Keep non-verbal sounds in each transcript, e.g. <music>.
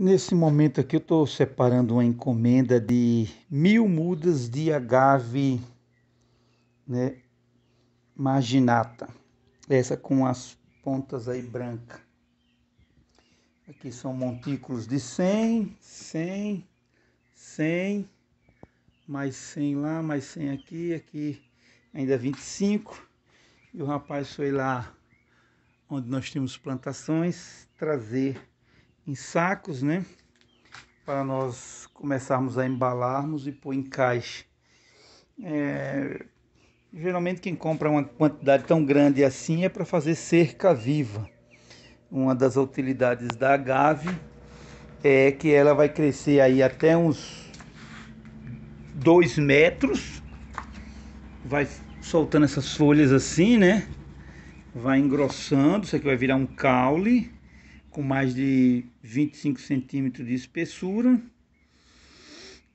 Nesse momento aqui eu estou separando uma encomenda de mil mudas de agave né, marginata. Essa com as pontas aí branca. Aqui são montículos de 100, 100, 100, mais 100 lá, mais 100 aqui, aqui ainda 25. E o rapaz foi lá onde nós temos plantações trazer em sacos, né? Para nós começarmos a embalarmos e pôr em caixa. É, geralmente quem compra uma quantidade tão grande assim é para fazer cerca viva. Uma das utilidades da agave é que ela vai crescer aí até uns 2 metros, vai soltando essas folhas assim, né? Vai engrossando, isso aqui vai virar um caule com mais de 25 centímetros de espessura.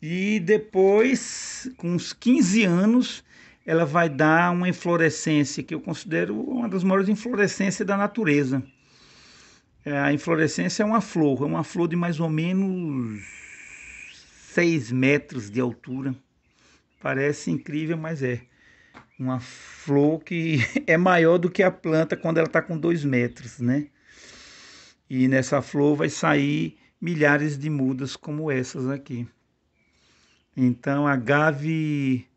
E depois, com uns 15 anos, ela vai dar uma inflorescência que eu considero uma das maiores inflorescências da natureza. É, a inflorescência é uma flor, é uma flor de mais ou menos 6 metros de altura. Parece incrível, mas é. Uma flor que <laughs> é maior do que a planta quando ela está com 2 metros, né? E nessa flor vai sair milhares de mudas como essas aqui. Então a gave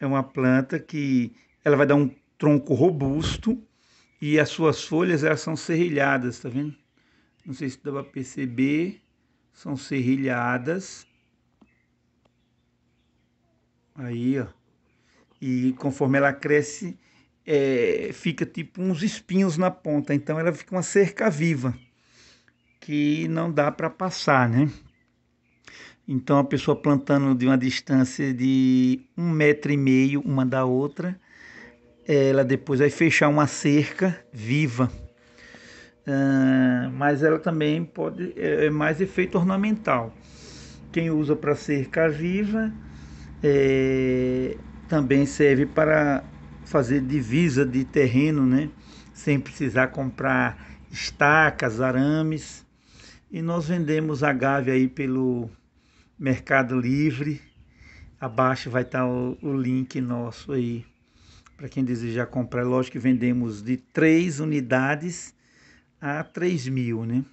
é uma planta que ela vai dar um tronco robusto e as suas folhas elas são serrilhadas, tá vendo? Não sei se dá para perceber, são serrilhadas. Aí, ó. E conforme ela cresce, é, fica tipo uns espinhos na ponta, então ela fica uma cerca viva que não dá para passar, né? Então a pessoa plantando de uma distância de um metro e meio uma da outra, ela depois vai fechar uma cerca viva. Uh, mas ela também pode é, é mais efeito ornamental. Quem usa para cerca viva é, também serve para fazer divisa de terreno, né? Sem precisar comprar estacas, arames. E nós vendemos a Gávea aí pelo Mercado Livre. Abaixo vai estar tá o, o link nosso aí para quem desejar comprar. Lógico que vendemos de 3 unidades a 3 mil, né?